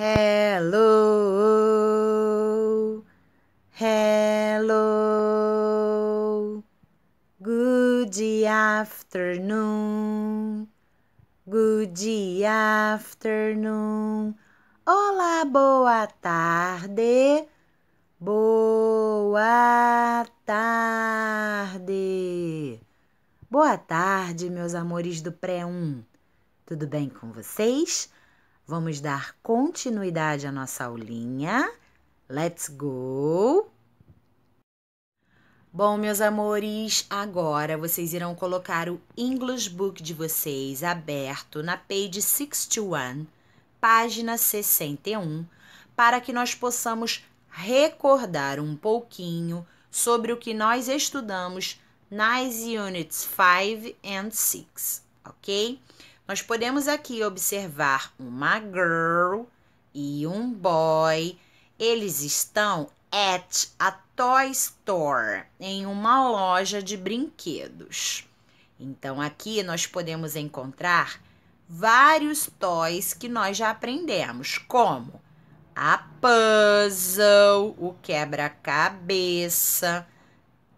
Hello, hello, good afternoon, good afternoon. Olá, boa tarde, boa tarde. Boa tarde, meus amores do pré-1. Tudo bem com vocês? Vamos dar continuidade à nossa aulinha. Let's go! Bom, meus amores, agora vocês irão colocar o English Book de vocês aberto na page 61, página 61, para que nós possamos recordar um pouquinho sobre o que nós estudamos nas units 5 and 6, ok? Nós podemos aqui observar uma girl e um boy. Eles estão at a toy store, em uma loja de brinquedos. Então aqui nós podemos encontrar vários toys que nós já aprendemos, como a puzzle, o quebra-cabeça,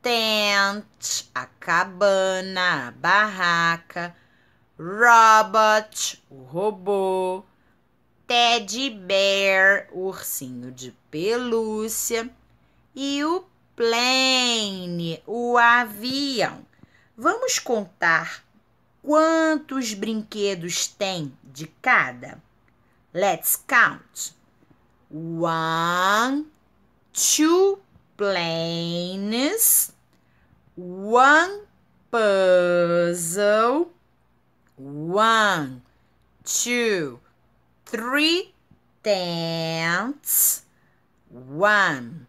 tent, a cabana, a barraca, Robot, o robô. Teddy Bear, o ursinho de pelúcia. E o plane, o avião. Vamos contar quantos brinquedos tem de cada? Let's count. One, two planes, one puzzle. One, two, three, dance. One,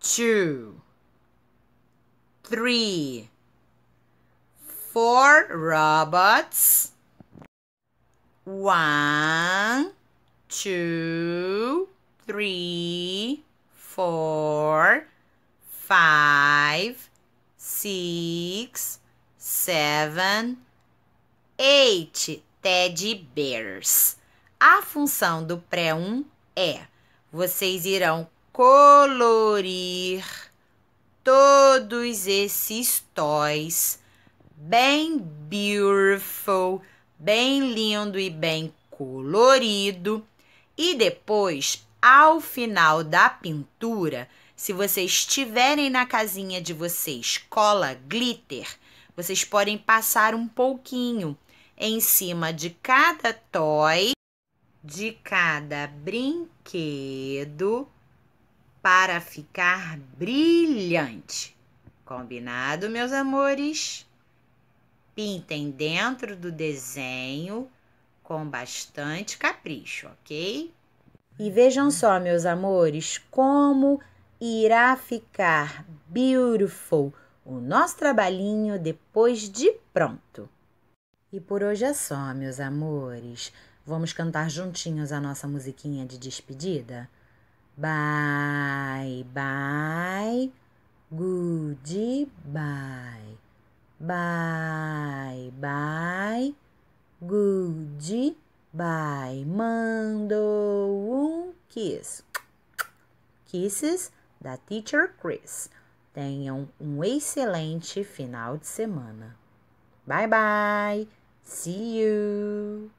two, three, four robots. One, two, three, four, five, six, seven, eight teddy bears. A função do pré-1 é: vocês irão colorir todos esses toys bem beautiful, bem lindo e bem colorido. E depois, ao final da pintura, se vocês tiverem na casinha de vocês cola glitter, vocês podem passar um pouquinho em cima de cada toy, de cada brinquedo, para ficar brilhante. Combinado, meus amores? Pintem dentro do desenho com bastante capricho, ok? E vejam só, meus amores, como irá ficar beautiful o nosso trabalhinho depois de pronto. E por hoje é só, meus amores. Vamos cantar juntinhos a nossa musiquinha de despedida? Bye, bye, goodbye. Bye, bye, goodbye. Mandou um kiss. Kisses da Teacher Chris. Tenham um excelente final de semana. Bye, bye. See you.